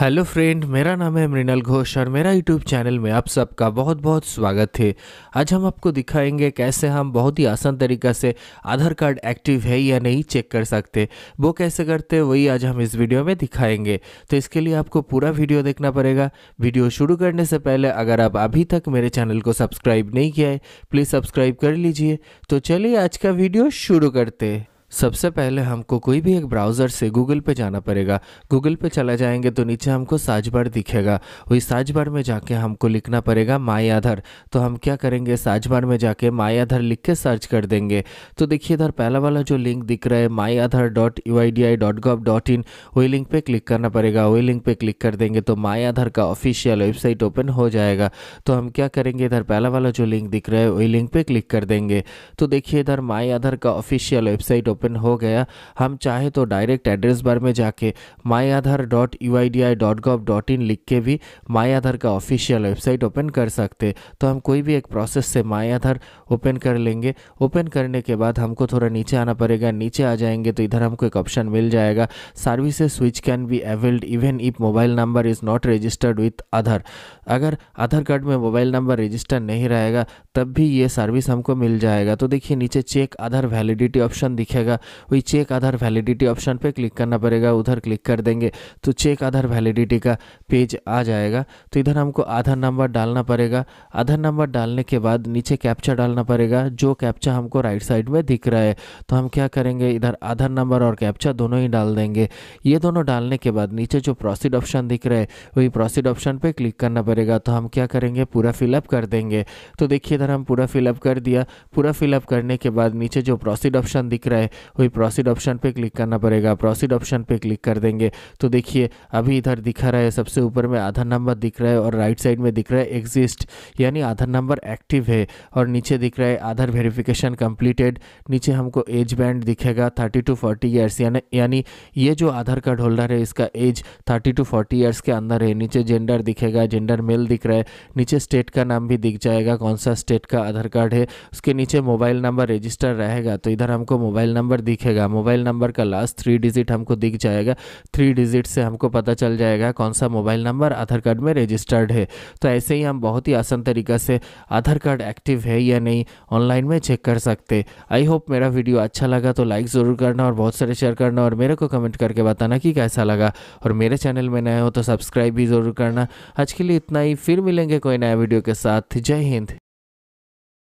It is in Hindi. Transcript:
हेलो फ्रेंड मेरा नाम है मृणाल घोष और मेरा यूट्यूब चैनल में आप सबका बहुत बहुत स्वागत है आज हम आपको दिखाएंगे कैसे हम बहुत ही आसान तरीका से आधार कार्ड एक्टिव है या नहीं चेक कर सकते वो कैसे करते वही आज हम इस वीडियो में दिखाएंगे तो इसके लिए आपको पूरा वीडियो देखना पड़ेगा वीडियो शुरू करने से पहले अगर आप अभी तक मेरे चैनल को सब्सक्राइब नहीं किया है प्लीज़ सब्सक्राइब कर लीजिए तो चलिए आज का वीडियो शुरू करते हैं सबसे पहले हमको कोई भी एक ब्राउज़र से गूगल पे जाना पड़ेगा गूगल पे चला जाएंगे तो नीचे हमको साज बार दिखेगा वही साज बार में जाके हमको लिखना पड़ेगा माई आधार तो हम क्या करेंगे साज बार में जाके माई आधार लिख के सर्च कर देंगे तो देखिए इधर पहला वाला जो लिंक दिख रहा है my Aadhaar dot U I D A I dot gov dot in link पर क्लिक करना पड़ेगा वही लिंक पर क्लिक कर देंगे तो माई आधार का ऑफिशियल वेबसाइट ओपन हो जाएगा तो हम क्या करेंगे इधर पहला वाला जो लिंक दिख रहा है वही लिंक पर क्लिक कर देंगे तो देखिए इधर माई आधार का ऑफिशियल वेबसाइट ओपन हो गया हम चाहे तो डायरेक्ट एड्रेस बार में जाके my Aadhaar dot U I D A I dot gov dot लिख के भी माई आधार का ऑफिशियल वेबसाइट ओपन कर सकते तो हम कोई भी एक प्रोसेस से माई आधार ओपन कर लेंगे ओपन करने के बाद हमको थोड़ा नीचे आना पड़ेगा नीचे आ जाएंगे तो इधर हमको एक ऑप्शन मिल जाएगा services which can be availed even if mobile number is not registered with Aadhaar अगर आधार कार्ड में मोबाइल नंबर रजिस्टर नहीं रहेगा तब भी ये सर्विस हमको मिल जाएगा तो देखिए नीचे चेक आधार वैलिडिटी ऑप्शन दिखेगा जाएगा वही चेक आधार वैलिडिटी ऑप्शन पे क्लिक करना पड़ेगा उधर क्लिक कर देंगे तो चेक आधार वैलिडिटी का पेज आ जाएगा तो इधर हमको आधार नंबर डालना पड़ेगा आधार नंबर डालने के बाद नीचे कैप्चा डालना पड़ेगा जो कैप्चा हमको राइट साइड में दिख रहा है तो हम क्या करेंगे इधर आधार नंबर और कैप्चा दोनों ही डाल देंगे ये दोनों डालने के बाद नीचे जो प्रोसीड ऑप्शन दिख रहा है वही प्रोसीड ऑप्शन पर क्लिक करना पड़ेगा तो हम क्या करेंगे पूरा फिलअप कर देंगे तो देखिए इधर हम पूरा फिलअप कर दिया पूरा फिलअप करने के बाद नीचे जो प्रोसीड ऑप्शन दिख रहा है वही प्रोसीड ऑप्शन पे क्लिक करना पड़ेगा प्रोसीड ऑप्शन पे क्लिक कर देंगे तो देखिए अभी इधर दिखा रहा है सबसे ऊपर में आधार नंबर दिख रहा है और राइट साइड में दिख रहा है एग्जिस्ट यानी आधार नंबर एक्टिव है और नीचे दिख रहा है आधार वेरिफिकेशन कंप्लीटेड नीचे हमको एज बैंड दिखेगा थर्टी टू फोर्टी ईयर्स यानी ये जो आधार कार्ड होल्डर है इसका age thirty two forty years के अंदर है नीचे जेंडर दिखेगा जेंडर मेल दिख रहा है नीचे स्टेट का नाम भी दिख जाएगा कौन सा स्टेट का आधार कार्ड है उसके नीचे मोबाइल नंबर रजिस्टर रहेगा तो इधर हमको मोबाइल नंबर नंबर दिखेगा मोबाइल नंबर का लास्ट थ्री डिजिट हमको दिख जाएगा थ्री डिजिट से हमको पता चल जाएगा कौन सा मोबाइल नंबर आधार कार्ड में रजिस्टर्ड है तो ऐसे ही हम बहुत ही आसान तरीका से आधार कार्ड एक्टिव है या नहीं ऑनलाइन में चेक कर सकते आई होप मेरा वीडियो अच्छा लगा तो लाइक ज़रूर करना और बहुत सारे शेयर करना और मेरे को कमेंट करके बताना कि कैसा लगा और मेरे चैनल में नए हो तो सब्सक्राइब भी ज़रूर करना आज के लिए इतना ही फिर मिलेंगे कोई नया वीडियो के साथ जय हिंद